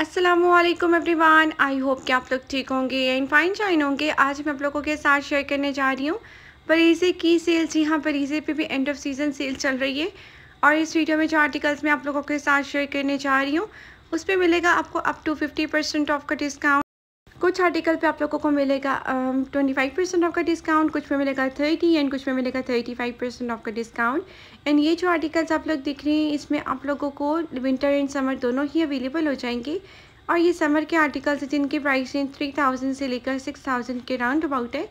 Aslam everyone I hope कि आप लोग ठीक होंगे एंड फाइन शाइन होंगे आज मैं आप लोगों के साथ शेयर करने जा रही हूँ परीजे की सेल्स यहाँ परीजे पे भी एंड ऑफ सीज़न सेल चल रही है और इस वीडियो में जो आर्टिकल्स मैं आप लोगों के साथ शेयर करने जा रही हूँ उस पर मिलेगा आपको up to fifty percent off का डिस्काउंट कुछ आर्टिकल पे आप लोगों को मिलेगा ट्वेंटी फाइव परसेंट ऑफ का डिस्काउंट कुछ में मिलेगा थर्टी एंड कुछ में मिलेगा थर्टी फाइव परसेंट ऑफ का डिस्काउंट एंड ये जो आर्टिकल्स आप लोग देख रहे हैं इसमें आप लोगों को विंटर एंड समर दोनों ही अवेलेबल हो जाएंगे और ये समर के आर्टिकल्स हैं जिनकी प्राइस रेंज थ्री थाउजेंड से लेकर सिक्स थाउजेंड के राउंड अबाउट है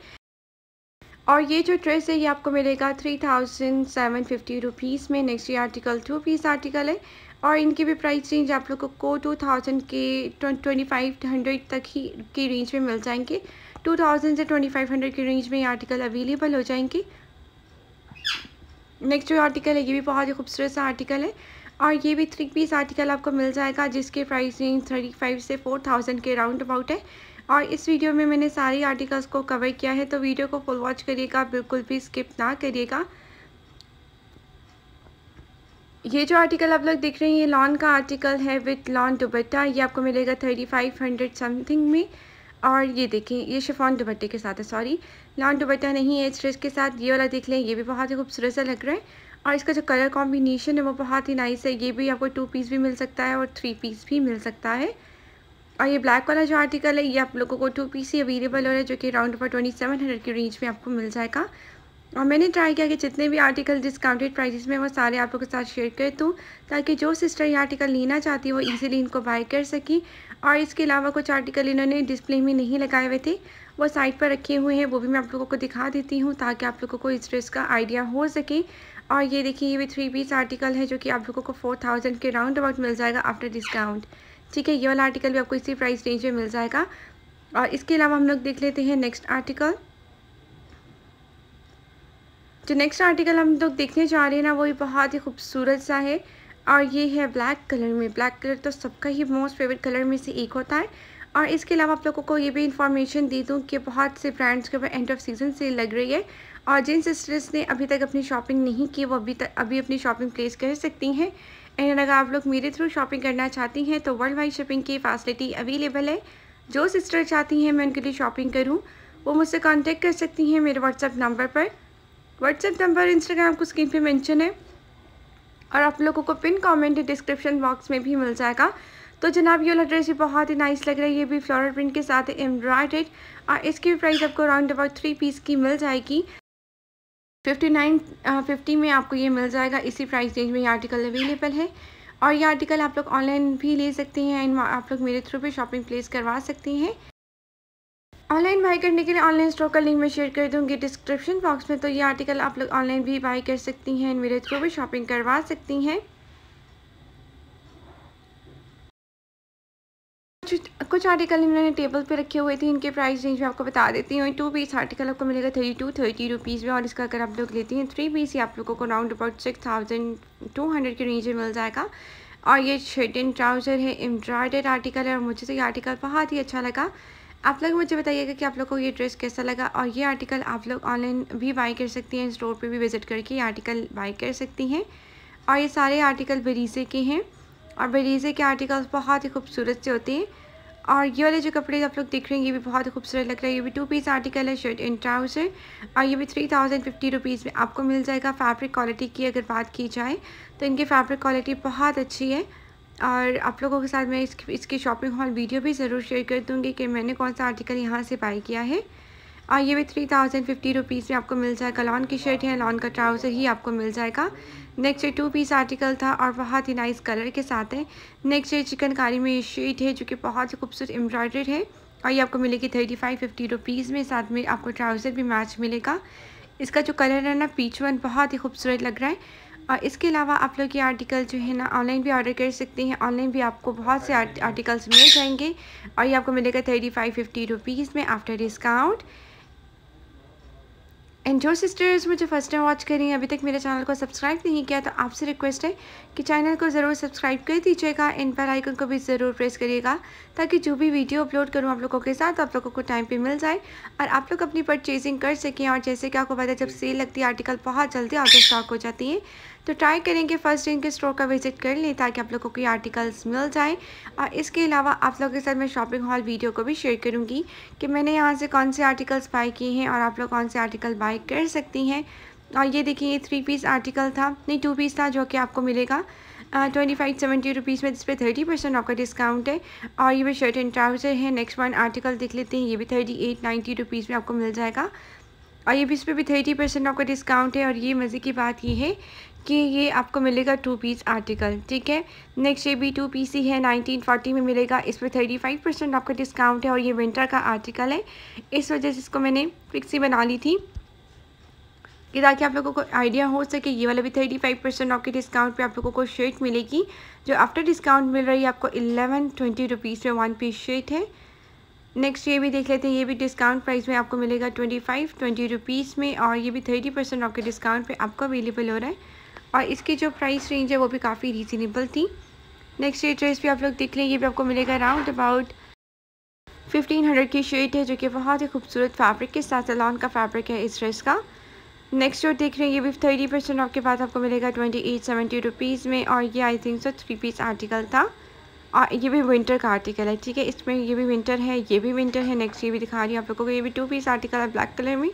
और ये जो ड्रेस है ये आपको मिलेगा three thousand seven fifty rupees में नेक्स्ट ये आर्टिकल टू पीस आर्टिकल है और इनकी भी प्राइस रेंज आप लोगों को टू थाउजेंड के ट्वेंटी फाइव हंड्रेड तक ही की रेंज में मिल जाएंगे टू थाउजेंड से ट्वेंटी फाइव हंड्रेड की रेंज में ये आर्टिकल अवेलेबल हो जाएंगे नेक्स्ट जो आर्टिकल है ये भी बहुत ही खूबसूरत सा आर्टिकल है और ये भी थ्री पीस आर्टिकल आपको मिल जाएगा जिसके प्राइस रेंज थर्टी फाइव से फोर थाउजेंड के राउंड अबाउट है और इस वीडियो में मैंने सारी आर्टिकल्स को कवर किया है तो वीडियो को फुल वॉच करिएगा बिल्कुल भी स्किप ना करिएगा ये जो आर्टिकल आप लोग देख रहे हैं ये लॉन का आर्टिकल है विथ लॉन दुबट्टा ये आपको मिलेगा थर्टी फाइव हंड्रेड समथिंग में और ये देखें ये शिफॉन दुबट्टे के साथ है सॉरी लॉन दुबट्टा नहीं है इस ड्रेस के साथ ये वाला देख लें ये भी बहुत ही खूबसूरत सा लग रहा है और इसका जो कलर कॉम्बिनेशन है वो बहुत ही नाइस है ये भी आपको टू पीस भी मिल सकता है और थ्री पीस भी मिल सकता है और ये ब्लैक वाला जो आर्टिकल है ये आप लोगों को टू पीस ही अवेलेबल हो रहा है जो कि राउंड पर ट्वेंटी सेवन हंड्रेड की रेंज में आपको मिल जाएगा और मैंने ट्राई किया कि जितने भी आर्टिकल डिस्काउंटेड प्राइजेस में वो सारे आप लोगों के साथ शेयर कर दूँ ताकि जो सिस्टर ये आर्टिकल लेना चाहती है वो इजीली इनको बाय कर सकें और इसके अलावा कुछ आर्टिकल इन्होंने डिस्प्ले में नहीं लगाए हुए थे वो साइट पर रखे हुए हैं वो भी मैं आप लोगों को दिखा देती हूँ ताकि आप लोगों को इस ड्रेस का आइडिया हो सके और ये देखिए ये भी थ्री पीस आर्टिकल है जो कि आप लोगों को फोर थाउजेंड के राउंड अबाउट मिल जाएगा आफ्टर डिस्काउंट ठीक है ये वाला आर्टिकल भी आपको इसी प्राइस रेंज में मिल जाएगा और इसके अलावा हम लोग देख लेते हैं नेक्स्ट आर्टिकल जो नेक्स्ट आर्टिकल हम लोग देखने जा रहे हैं ना वो भी बहुत ही खूबसूरत सा है और ये है ब्लैक कलर में ब्लैक कलर तो सबका ही मोस्ट फेवरेट कलर में से एक होता है और इसके अलावा आप लोगों को ये भी इन्फॉर्मेशन दे दूँ कि बहुत से ब्रांड्स के ऊपर एंड ऑफ सीज़न से लग रही है और जिन सिस्टर्स ने अभी तक अपनी शॉपिंग नहीं की वो अभी तक अभी अपनी शॉपिंग प्लेस कर सकती हैं एंड अगर आप लोग मेरे थ्रू शॉपिंग करना चाहती हैं तो वर्ल्ड वाइड शॉपिंग की फैसिलिटी अवेलेबल है जो सिस्टर चाहती हैं मैं उनके लिए शॉपिंग करूँ वो मुझसे कॉन्टेक्ट कर सकती हैं मेरे व्हाट्सअप नंबर पर व्हाट्सएप नंबर इंस्टाग्राम को स्क्रीन पे मेंशन है और आप लोगों को पिन कमेंट डिस्क्रिप्शन बॉक्स में भी मिल जाएगा तो जनाब ये ड्रेस भी बहुत ही नाइस लग रहा है ये भी फ्लोरल प्रिंट के साथ एम्ब्रॉयडेड और इसकी भी प्राइस आपको अराउंड अबाउट थ्री पीस की मिल जाएगी फिफ्टी नाइन फिफ्टी में आपको ये मिल जाएगा इसी प्राइस रेंज में ये आर्टिकल अवेलेबल है और ये आर्टिकल आप लोग ऑनलाइन भी ले सकते हैं एंड आप लोग मेरे थ्रू भी शॉपिंग प्लेस करवा सकते हैं ऑनलाइन बाई करने के लिए ऑनलाइन स्टोर का लिंक मैं शेयर कर दूंगी डिस्क्रिप्शन बॉक्स में तो ये आर्टिकल आप लोग ऑनलाइन भी बाई कर सकती हैं इन मेरे थ्रू भी शॉपिंग करवा सकती हैं कुछ आर्टिकल इन्होंने टेबल पे रखे हुए थे इनके प्राइस रेंज में आपको बता देती हूँ टू पीस आर्टिकल आपको मिलेगा थर्टी टू थर्टी रुपीज़ में और इसका अगर आप लोग लेती हैं थ्री पीस ही आप लोगों को round about six thousand two hundred के रेंज में मिल जाएगा और ये शर्ट एंड ट्राउज़र है एम्ब्रॉयडर्ड आर्टिकल है और मुझे तो ये आर्टिकल बहुत ही अच्छा लगा आप लोग मुझे बताइएगा कि आप लोग को ये ड्रेस कैसा लगा और ये आर्टिकल आप लोग ऑनलाइन भी बाई कर सकती हैं स्टोर पे भी विज़िट करके ये आर्टिकल बाई कर सकती हैं और ये सारे आर्टिकल बरीज़े के हैं और बरीज़े के आर्टिकल्स बहुत ही खूबसूरत से होते हैं और ये वाले जो कपड़े आप लोग देख रहे हैं ये भी बहुत ही खूबसूरत लग रहा है ये भी टू पीस आर्टिकल है शर्ट एंड ट्राउज़र और ये भी थ्री थाउजेंड फिफ्टी रुपीज़ में आपको मिल जाएगा फैब्रिक क्वालिटी की अगर बात की जाए तो इनकी फैब्रिक क्वालिटी बहुत अच्छी है और आप लोगों के साथ मैं इसकी इसकी शॉपिंग हॉल वीडियो भी ज़रूर शेयर कर दूँगी कि मैंने कौन सा आर्टिकल यहाँ से बाई किया है और ये भी थ्री थाउजेंड फिफ्टी रुपीज़ में आपको मिल जाएगा लॉन की शर्ट है लॉन का ट्राउज़र ही आपको मिल जाएगा नेक्स्ट ये टू पीस आर्टिकल था और बहुत ही नाइस कलर के साथ है नेक्स्ट ये चिकनकारी में ये शेड है जो कि बहुत ही खूबसूरत एम्ब्रॉयड्रेड है और ये आपको मिलेगी थर्टी फाइव फिफ्टी रुपीज़ में साथ में आपको ट्राउज़र भी मैच मिलेगा इसका जो कलर है ना पीच वन बहुत ही खूबसूरत लग रहा है और इसके अलावा आप लोग ये आर्टिकल जो है ना ऑनलाइन भी ऑर्डर कर सकते हैं ऑनलाइन भी आपको बहुत से आर्टिकल्स मिल जाएंगे और ये आपको मिलेगा थर्टी फाइव फिफ्टी रुपीज़ में आफ्टर डिस्काउंट एंड जो सिस्टर्स मुझे फर्स्ट टाइम वॉच हैं अभी तक मेरे चैनल को सब्सक्राइब नहीं किया तो आपसे रिक्वेस्ट है कि चैनल को ज़रूर सब्सक्राइब कर दीजिएगा एंड बेल आइकन को भी ज़रूर प्रेस करिएगा ताकि जो भी वीडियो अपलोड करूँ आप लोगों के साथ आप लोगों को टाइम पे मिल जाए और आप लोग अपनी परचेजिंग कर सकें और जैसे कि आपको पता है जब सेल लगती है आर्टिकल बहुत जल्दी आउट ऑफ स्टॉक हो जाती है तो ट्राई करें कि फ़र्स्ट डे इनके स्टोर का विज़िट कर लें ताकि आप लोगों को कोई आर्टिकल्स मिल जाए और इसके अलावा आप लोगों के साथ मैं शॉपिंग हॉल वीडियो को भी शेयर करूँगी कि मैंने यहाँ से कौन से आर्टिकल्स बाई किए हैं और आप लोग कौन से आर्टिकल बाई कर सकती हैं और ये देखिए ये थ्री पीस आर्टिकल था नहीं टू पीस था जो कि आपको मिलेगा ट्वेंटी फाइव सेवेंटी रुपीज़ में जिस पर थर्टी परसेंट आपका डिस्काउंट है और ये भी शर्ट एंड ट्राउज़र है नेक्स्ट वन आर्टिकल देख लेते हैं ये भी थर्टी एट नाइन्टी रुपीज़ में आपको मिल जाएगा और ये भी इस पर भी थर्टी परसेंट आपका डिस्काउंट है और ये मज़े की बात ये है कि ये आपको मिलेगा टू पीस आर्टिकल ठीक है नेक्स्ट ये भी टू पीस ही है 1940 में मिलेगा इस पर थर्टी फाइव परसेंट आपका डिस्काउंट है और ये विंटर का आर्टिकल है इस वजह से इसको मैंने फिक्सी बना ली थी कि ताकि आप लोगों को आइडिया हो सके ये वाला भी थर्टी फाइव परसेंट आपके डिस्काउंट पे आप लोगों को शर्ट मिलेगी जो आफ्टर डिस्काउंट मिल रही है आपको इलेवन ट्वेंटी रुपीज़ में वन पीस शर्ट है नेक्स्ट ये भी देख लेते हैं ये भी डिस्काउंट प्राइस में आपको मिलेगा ट्वेंटी फाइव ट्वेंटी रुपीज़ में और ये भी थर्टी परसेंट आपके डिस्काउंट पर आपको अवेलेबल हो रहा है और इसकी जो प्राइस रेंज है वो भी काफ़ी रीज़नेबल थी नेक्स्ट ये ड्रेस भी आप लोग देख लें ये भी आपको मिलेगा राउंड अबाउट फिफ्टीन हंड्रेड की शर्ट है जो कि बहुत ही खूबसूरत फैब्रिक के साथ सलॉन का फैब्रिक है इस ड्रेस का नेक्स्ट जो देख रहे हैं ये भी थर्टी परसेंट आपके पास आपको मिलेगा ट्वेंटी एट सेवेंटी रुपीज़ में और ये I think so three piece article था और ये भी विंटर का आर्टिकल है ठीक है इसमें ये भी विंटर है ये भी विंटर है नेक्स्ट ये भी दिखा रही हूँ आप लोगों को ये भी टू पीस आर्टिकल है ब्लैक कलर में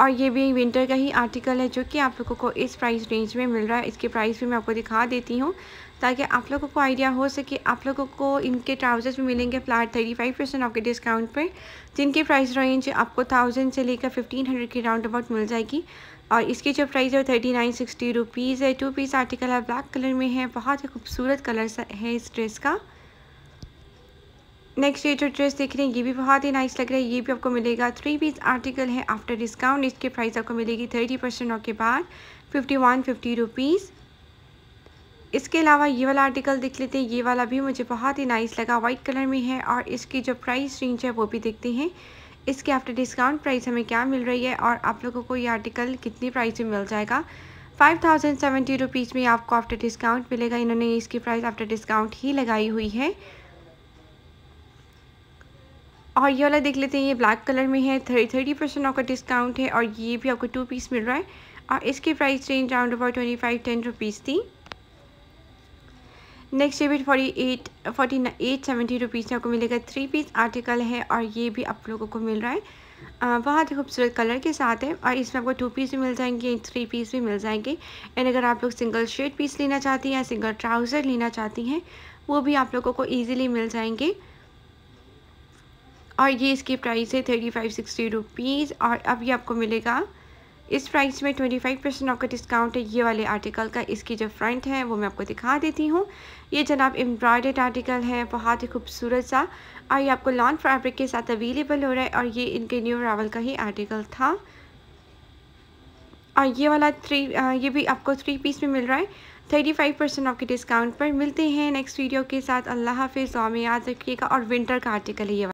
और ये भी विंटर का ही आर्टिकल है जो कि आप लोगों को इस प्राइस रेंज में मिल रहा है इसके प्राइस भी मैं आपको दिखा देती हूँ ताकि आप लोगों को आइडिया हो सके आप लोगों को इनके ट्राउज़र्स भी मिलेंगे फ्लैट थर्टी फाइव परसेंट आपके डिस्काउंट पर जिनके प्राइस रेंज आपको थाउजेंड से लेकर फिफ्टीन हंड्रेड की राउंड अबाउट मिल जाएगी और इसकी जो प्राइस है वो थर्टी नाइन सिक्सटी रुपीज़ है टू पीस आर्टिकल है ब्लैक कलर में है बहुत ही खूबसूरत कलर है इस ड्रेस का नेक्स्ट ये जो ड्रेस देख रहे हैं ये भी बहुत ही नाइस लग रहा है ये भी आपको मिलेगा थ्री पीस आर्टिकल है आफ्टर डिस्काउंट इसकी प्राइस आपको मिलेगी थर्टी परसेंट ऑफ के बाद फिफ्टी वन फिफ्टी रुपीज़ इसके अलावा ये वाला आर्टिकल देख लेते हैं ये वाला भी मुझे बहुत ही नाइस लगा वाइट कलर में है और इसकी जो प्राइस रेंज है वो भी देखते हैं इसके आफ्टर डिस्काउंट प्राइस हमें क्या मिल रही है और आप लोगों को ये आर्टिकल कितनी प्राइस में मिल जाएगा फाइव थाउजेंड सेवेंटी रुपीज़ में आपको आफ्टर डिस्काउंट मिलेगा इन्होंने इसकी प्राइस आफ्टर डिस्काउंट ही लगाई हुई है और ये वाला देख लेते हैं ये ब्लैक कलर में है थर्टी थर्टी परसेंट आपका डिस्काउंट है और ये भी आपको टू पीस मिल रहा है और इसकी price range round about twenty five ten rupees थी नेक्स्ट ये भी forty eight forty eight seventy rupees में आपको मिलेगा थ्री पीस आर्टिकल है और ये भी आप लोगों को मिल रहा है बहुत ही खूबसूरत कलर के साथ है और इसमें आपको टू पीस भी मिल जाएंगे थ्री पीस भी मिल जाएंगे एंड अगर आप लोग सिंगल शर्ट पीस लेना चाहती हैं या सिंगल ट्राउज़र लेना चाहती हैं वो भी आप लोगों को ईजिली मिल जाएंगे और ये इसकी प्राइस है थर्टी फाइव सिक्सटी रुपीज़ और अब ये आपको मिलेगा इस प्राइस में ट्वेंटी फाइव परसेंट आपका डिस्काउंट है ये वाले आर्टिकल का इसकी जो फ्रंट है वो मैं आपको दिखा देती हूँ ये जनाब एम्ब्रॉयडेड आर्टिकल है बहुत ही खूबसूरत सा और ये आपको लॉन्ग फैब्रिक के साथ अवेलेबल हो रहा है और ये इनके न्यू रावल का ही आर्टिकल था और ये वाला थ्री ये भी आपको थ्री पीस में मिल रहा है थर्टी फाइव परसेंट आपके डिस्काउंट पर मिलते हैं नेक्स्ट वीडियो के साथ अल्लाह हाफिज़ में याद रखिएगा और विंटर का आर्टिकल ये